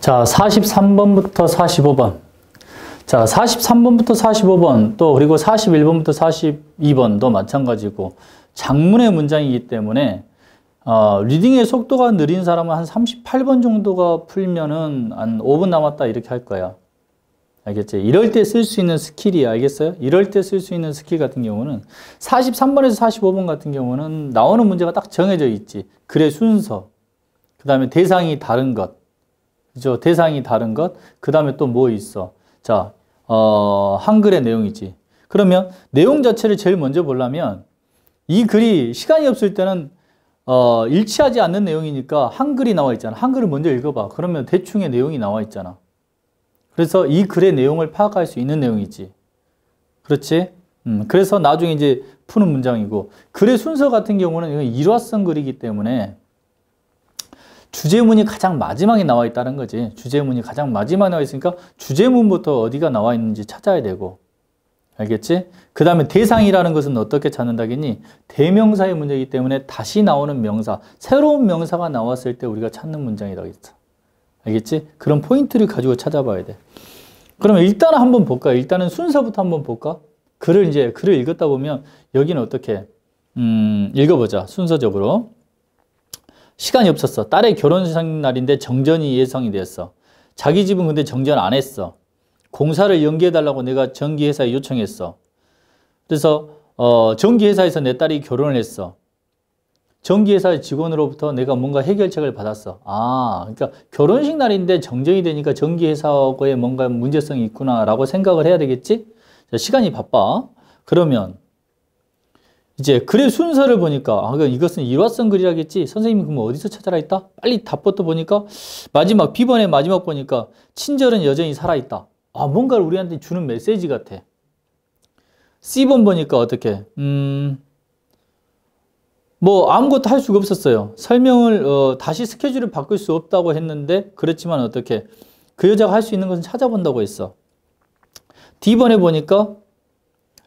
자, 43번부터 45번. 자, 43번부터 45번, 또 그리고 41번부터 42번도 마찬가지고 장문의 문장이기 때문에 어, 리딩의 속도가 느린 사람은 한 38번 정도가 풀면은 한 5분 남았다 이렇게 할 거야. 알겠지? 이럴 때 쓸 수 있는 스킬이 야 알겠어요? 이럴 때 쓸 수 있는 스킬 같은 경우는 43번에서 45번 같은 경우는 나오는 문제가 딱 정해져 있지. 글의 순서, 그 다음에 대상이 다른 것, 그죠? 대상이 다른 것. 그 다음에 또 뭐 있어? 자, 어, 한글의 내용이지. 그러면 내용 자체를 제일 먼저 보려면 이 글이 시간이 없을 때는 어, 일치하지 않는 내용이니까 한글이 나와 있잖아. 한글을 먼저 읽어봐. 그러면 대충의 내용이 나와 있잖아. 그래서 이 글의 내용을 파악할 수 있는 내용이지. 그렇지? 음, 그래서 나중에 이제 푸는 문장이고 글의 순서 같은 경우는 이건 일화성 글이기 때문에 주제문이 가장 마지막에 나와 있다는 거지. 주제문이 가장 마지막에 나와 있으니까 주제문부터 어디가 나와 있는지 찾아야 되고. 알겠지? 그 다음에 대상이라는 것은 어떻게 찾는다겠니? 대명사의 문제이기 때문에 다시 나오는 명사, 새로운 명사가 나왔을 때 우리가 찾는 문장이라겠죠 알겠지? 그런 포인트를 가지고 찾아봐야 돼. 그럼 일단은 한번 볼까? 일단은 순서부터 한번 볼까? 글을 이제, 글을 읽었다 보면 여기는 어떻게? 음, 읽어보자. 순서적으로. 시간이 없었어. 딸의 결혼식 날인데 정전이 예상이 됐어. 자기 집은 근데 정전 안 했어. 공사를 연기해달라고 내가 전기회사에 요청했어. 그래서 어, 전기회사에서 내 딸이 결혼을 했어. 전기회사의 직원으로부터 내가 뭔가 해결책을 받았어. 아, 그러니까 결혼식 날인데 정전이 되니까 전기회사하고의 뭔가 문제성이 있구나라고 생각을 해야 되겠지? 시간이 바빠. 그러면 이제 글의 순서를 보니까 아, 이것은 일화성 글이라겠지. 선생님 이 그럼 어디서 찾아라 있다? 빨리 답부터 보니까 마지막 비번의 마지막 보니까 친절은 여전히 살아있다. 아 뭔가를 우리한테 주는 메시지 같아. C번 보니까 어떻게 음... 뭐 아무것도 할 수가 없었어요. 설명을 어, 다시 스케줄을 바꿀 수 없다고 했는데 그렇지만 어떻게 그 여자가 할 수 있는 것은 찾아본다고 했어. D번에 보니까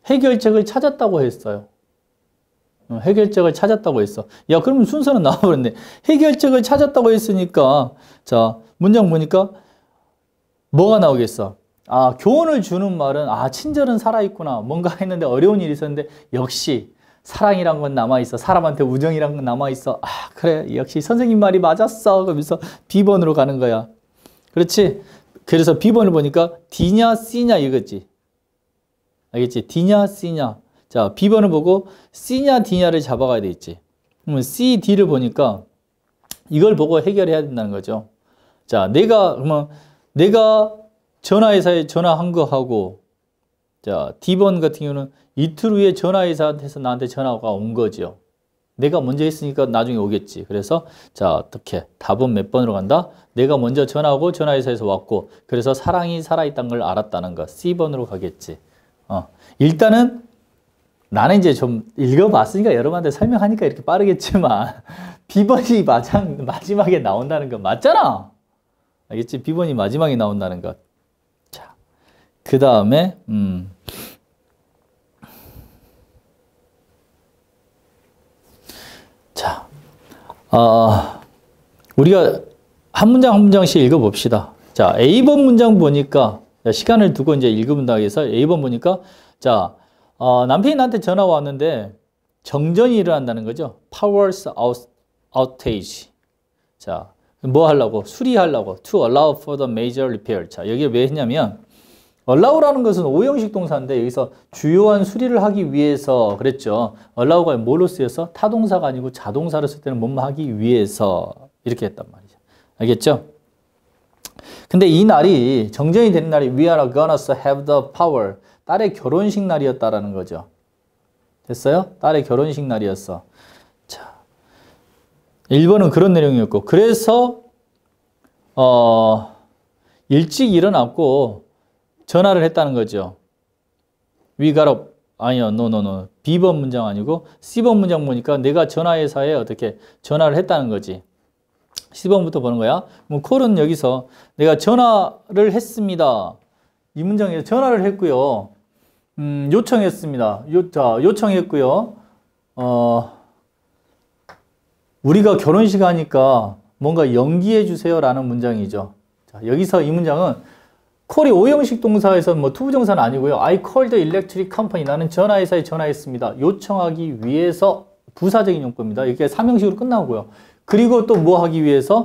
해결책을 찾았다고 했어요. 어, 해결책을 찾았다고 했어. 야, 그러면 순서는 나와버렸네. 해결책을 찾았다고 했으니까, 자, 문장 보니까 뭐가 나오겠어? 아, 교훈을 주는 말은, 아, 친절은 살아있구나. 뭔가 했는데 어려운 일이 있었는데, 역시 사랑이란 건 남아있어. 사람한테 우정이란 건 남아있어. 아, 그래. 역시 선생님 말이 맞았어. 그러면서 B번으로 가는 거야. 그렇지? 그래서 B번을 보니까 D냐 C냐 이거지. 알겠지? D냐 C냐. 자, B번을 보고 C냐 D냐를 잡아가야 되겠지 그러면 C, D를 보니까 이걸 보고 해결해야 된다는 거죠. 자, 내가 그러면 내가 전화회사에 전화한 거하고 자, D번 같은 경우는 이틀 후에 전화회사한테서 나한테 전화가 온 거죠. 내가 먼저 했으니까 나중에 오겠지. 그래서 자 어떻게 답은 몇 번으로 간다? 내가 먼저 전화하고 전화회사에서 왔고 그래서 사랑이 살아있다는 걸 알았다는 거 C번으로 가겠지. 어. 일단은 나는 이제 좀 읽어봤으니까 여러분한테 설명하니까 이렇게 빠르겠지만 비번이 마장, 마지막에 나온다는 건 맞잖아. 알겠지? 비번이 마지막에 나온다는 것. 자, 그 다음에 음. 자, 어, 우리가 한 문장 한 문장씩 읽어봅시다. 자, A번 문장 보니까 시간을 두고 이제 읽어본다 고 해서 A번 보니까 자, 어, 남편이 나한테 전화가 왔는데 정전이 일어난다는 거죠. powers out, outage. 자, 뭐 하려고? 수리하려고. to allow for the major repair. 자, 여기 왜 했냐면 allow라는 것은 오형식 동사인데 여기서 주요한 수리를 하기 위해서 그랬죠. allow가 뭘로 쓰여서 타동사가 아니고 자동사를 쓸 때는 뭔가 하기 위해서 이렇게 했단 말이죠. 알겠죠? 근데 이 날이 정전이 되는 날이 we are gonna have the power 딸의 결혼식 날이었다라는 거죠. 됐어요? 딸의 결혼식 날이었어. 자, 1번은 그런 내용이었고 그래서 어, 일찍 일어났고 전화를 했다는 거죠. 위가로 아니요, 노노노. B번 문장 아니고 C번 문장 보니까 내가 전화회사에 어떻게 전화를 했다는 거지. 10번부터 보는 거야. 뭐 콜은 여기서 내가 전화를 했습니다. 이 문장에서 전화를 했고요. 음, 요청했습니다. 요, 자, 요청했고요. 어, 우리가 결혼식 하니까 뭔가 연기해 주세요라는 문장이죠. 자, 여기서 이 문장은 콜이 오형식 동사에서 뭐 투부정사는 아니고요. I called electric company. 나는 전화회사에 전화했습니다. 요청하기 위해서 부사적인 용법입니다. 이게 렇 3형식으로 끝나고요. 그리고 또 뭐 하기 위해서?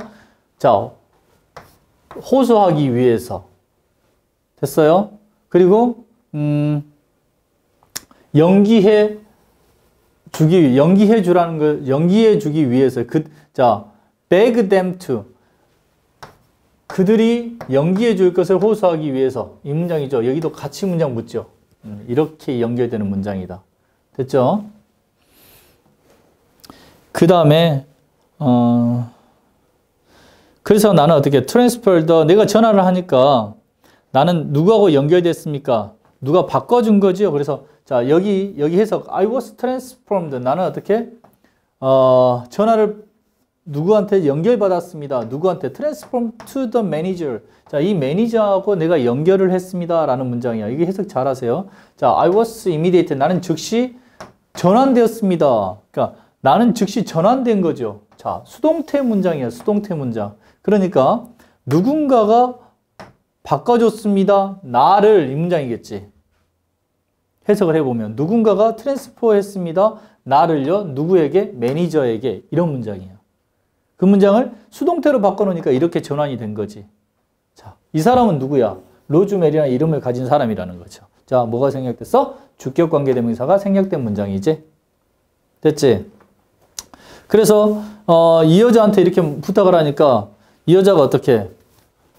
자, 호소하기 위해서. 됐어요? 그리고 음, 연기해 주기 연기해 주라는 걸 연기해 주기 위해서 그자 beg them to 그들이 연기해 줄 것을 호소하기 위해서 이 문장이죠. 여기도 같이 문장 묻죠. 음, 이렇게 연결되는 문장이다. 됐죠? 그 다음에 어 그래서 나는 어떻게 트랜스퍼더 내가 전화를 하니까 나는 누구하고 연결됐습니까? 누가 바꿔준 거지요. 그래서 자, 여기, 여기 해석. I was transformed. 나는 어떻게? 어, 전화를 누구한테 연결받았습니다. 누구한테? transform to the manager. 자, 이 매니저하고 내가 연결을 했습니다. 라는 문장이야. 이게 해석 잘 하세요. 자, I was immediate. 나는 즉시 전환되었습니다. 그러니까 나는 즉시 전환된 거죠. 자, 수동태 문장이야. 수동태 문장. 그러니까 누군가가 바꿔줬습니다. 나를 이 문장이겠지. 해석을 해보면 누군가가 트랜스포했습니다. 나를요. 누구에게? 매니저에게. 이런 문장이에요. 그 문장을 수동태로 바꿔놓으니까 이렇게 전환이 된 거지. 자, 이 사람은 누구야? 로즈메리라는 이름을 가진 사람이라는 거죠. 자, 뭐가 생략됐어? 주격 관계대명사가 생략된 문장이지. 됐지? 그래서 어, 이 여자한테 이렇게 부탁을 하니까 이 여자가 어떻게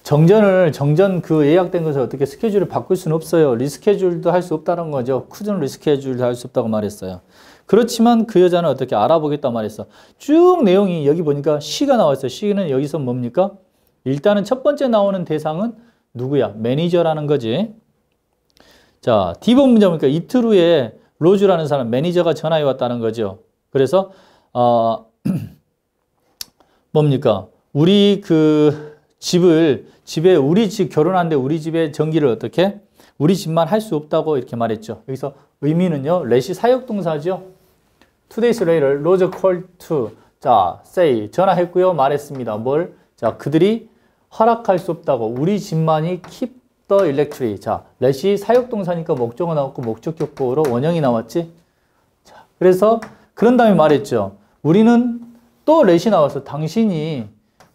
정전을 정전 그 예약된 것을 어떻게 스케줄을 바꿀 수는 없어요. 리스케줄도 할 수 없다는 거죠. 쿠전 리스케줄도 할 수 없다고 말했어요. 그렇지만 그 여자는 어떻게 알아보겠다 말했어. 쭉 내용이 여기 보니까 시가 나왔어요. 시는 여기서 뭡니까? 일단은 첫 번째 나오는 대상은 누구야? 매니저라는 거지. 자, D번 문제 보니까 이틀 후에 로즈라는 사람, 매니저가 전화해 왔다는 거죠. 그래서, 어, 뭡니까? 우리 그, 집을 집에 우리 집 결혼하는데 우리 집에 전기를 어떻게 우리 집만 할 수 없다고 이렇게 말했죠. 여기서 의미는요. 레시 사역 동사죠. Today's later, r o g e called to 자, say 전화했고요. 말했습니다. 뭘? 자, 그들이 허락할 수 없다고 우리 집만이 keep the electric. 자, 레시 사역 동사니까 목적어 나왔고 목적격보로 원형이 나왔지. 자, 그래서 그런 다음에 말했죠. 우리는 또 레시 나와서 당신이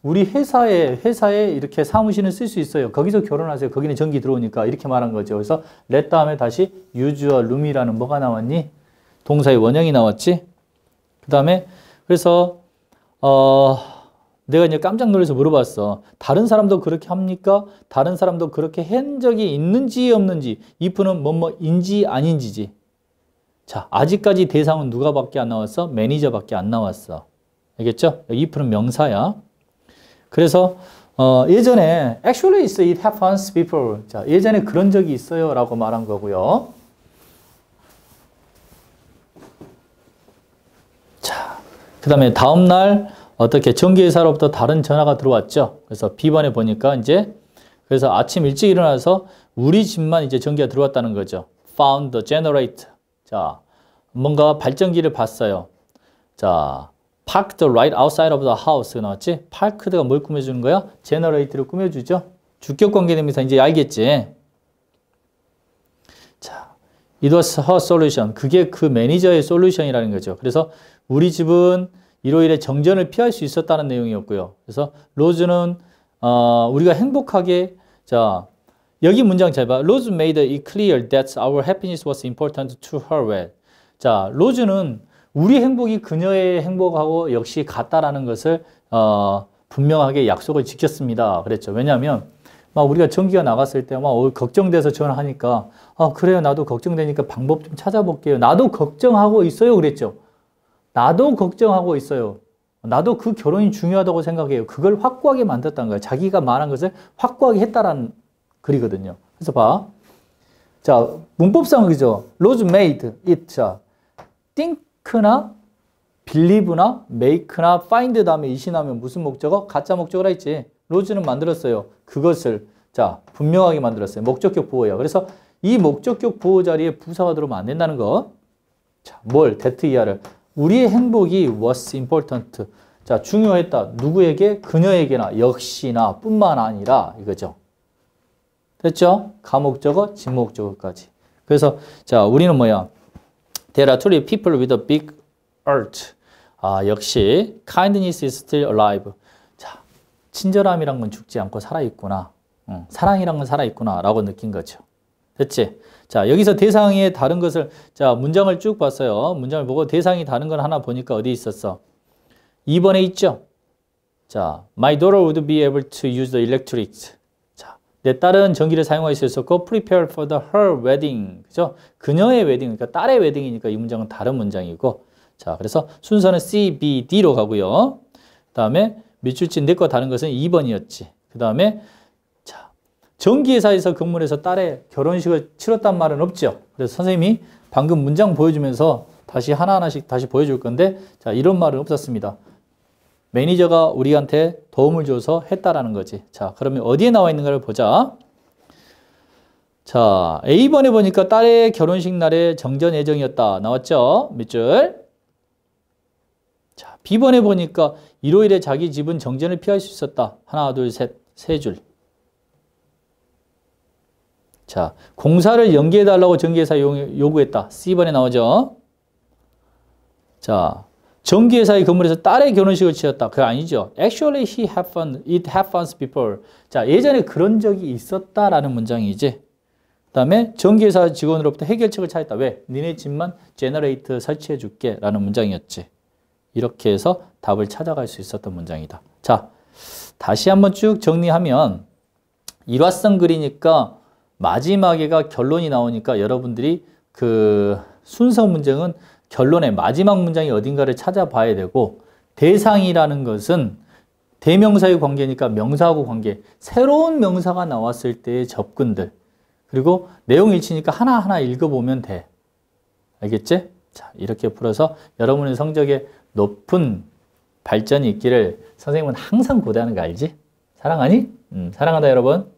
우리 회사에 회사에 이렇게 사무실은 쓸 수 있어요. 거기서 결혼하세요. 거기는 전기 들어오니까 이렇게 말한 거죠. 그래서 렛 다음에 다시 유주와 룸이라는 뭐가 나왔니? 동사의 원형이 나왔지. 그 다음에 그래서 어 내가 이제 깜짝 놀라서 물어봤어. 다른 사람도 그렇게 합니까? 다른 사람도 그렇게 한 적이 있는지 없는지 if는 뭐뭐인지 아닌지지. 자 아직까지 대상은 누가밖에 안 나왔어? 매니저밖에 안 나왔어. 알겠죠? if는 명사야. 그래서 어, 예전에 actually it happens before. 자, 예전에 그런 적이 있어요라고 말한 거고요. 자, 그다음에 다음 날 어떻게 전기회사로부터 다른 전화가 들어왔죠. 그래서 B번에 보니까 이제 그래서 아침 일찍 일어나서 우리 집만 이제 전기가 들어왔다는 거죠. found the generator. 자, 뭔가 발전기를 봤어요. 자, parked right outside of the house 나왔지? parked가 뭘 꾸며주는 거야? generate를 꾸며주죠. 주격 관계됩니다. 이제 알겠지? 자, it was her solution. 그게 그 매니저의 솔루션이라는 거죠. 그래서 우리 집은 일요일에 정전을 피할 수 있었다는 내용이었고요. 그래서 로즈는 어, 우리가 행복하게 자 여기 문장 잘 봐. Rose made it clear that our happiness was important to her well. 자, 로즈는 우리 행복이 그녀의 행복하고 역시 같다라는 것을 어, 분명하게 약속을 지켰습니다. 그랬죠. 왜냐하면 막 우리가 전기가 나갔을 때막 걱정돼서 전화하니까 아 그래요 나도 걱정되니까 방법 좀 찾아볼게요. 나도 걱정하고 있어요 그랬죠. 나도 걱정하고 있어요. 나도 그 결혼이 중요하다고 생각해요. 그걸 확고하게 만들었다는 거예요. 자기가 말한 것을 확고하게 했다라는 글이거든요. 그래서 봐. 자, 문법상 그죠? Rose made it. 자, think 크나 빌리브나 메이크나 파인드 다음에 이신하면 무슨 목적어? 가짜 목적어라 했지. 로즈는 만들었어요. 그것을 자 분명하게 만들었어요. 목적격 보호야 그래서 이 목적격 보호 자리에 부사가 들어오면 안 된다는 거. 자, 뭘? 데트 이하를. 우리의 행복이 was important. 자, 중요했다. 누구에게? 그녀에게나 역시나 뿐만 아니라 이거죠. 됐죠? 가목적어, 진목적어까지. 그래서 자, 우리는 뭐야? There are three people with a big heart. 아, 역시 kindness is still alive. 자, 친절함이란 건 죽지 않고 살아있구나. 응, 사랑이란 건 살아있구나. 라고 느낀 거죠. 됐지? 자, 여기서 대상의 다른 것을, 자, 문장을 쭉 봤어요. 문장을 보고 대상이 다른 건 하나 보니까 어디 있었어? 2번에 있죠? 자, my daughter would be able to use the electric. 내 네, 딸은 전기를 사용할 수 있었고 prepare for the her wedding. 그죠? 그녀의 웨딩. 그러니까 딸의 웨딩이니까 이 문장은 다른 문장이고. 자, 그래서 순서는 C, B, D로 가고요. 그다음에 밑줄친 내거 다른 것은 2번이었지. 그다음에 자, 전기회사에서 근무 해서 딸의 결혼식을 치렀단 말은 없죠. 그래서 선생님이 방금 문장 보여주면서 다시 하나하나씩 다시 보여줄 건데 자, 이런 말은 없었습니다. 매니저가 우리한테 도움을 줘서 했다라는 거지. 자, 그러면 어디에 나와 있는가를 보자. 자, A번에 보니까 딸의 결혼식 날에 정전 예정이었다. 나왔죠? 밑줄. 자, B번에 보니까 일요일에 자기 집은 정전을 피할 수 있었다. 하나, 둘, 셋, 세 줄. 자, 공사를 연기해달라고 전기회사 요구했다. C번에 나오죠? 자, 전기회사의 건물에서 딸의 결혼식을 치렀다. 그거 아니죠. Actually, he h a p p e n it happens before. 자, 예전에 그런 적이 있었다라는 문장이지. 그 다음에 전기회사 직원으로부터 해결책을 찾았다. 왜? 니네 집만 제너레이터 설치해 줄게. 라는 문장이었지. 이렇게 해서 답을 찾아갈 수 있었던 문장이다. 자, 다시 한번 쭉 정리하면 일화성 글이니까 마지막에가 결론이 나오니까 여러분들이 그 순서 문제는 결론의 마지막 문장이 어딘가를 찾아봐야 되고 대상이라는 것은 대명사의 관계니까 명사하고 관계, 새로운 명사가 나왔을 때의 접근들, 그리고 내용 일치니까 하나하나 읽어보면 돼. 알겠지? 자, 이렇게 풀어서 여러분의 성적에 높은 발전이 있기를 선생님은 항상 고대하는 거 알지? 사랑하니? 음, 사랑한다 여러분.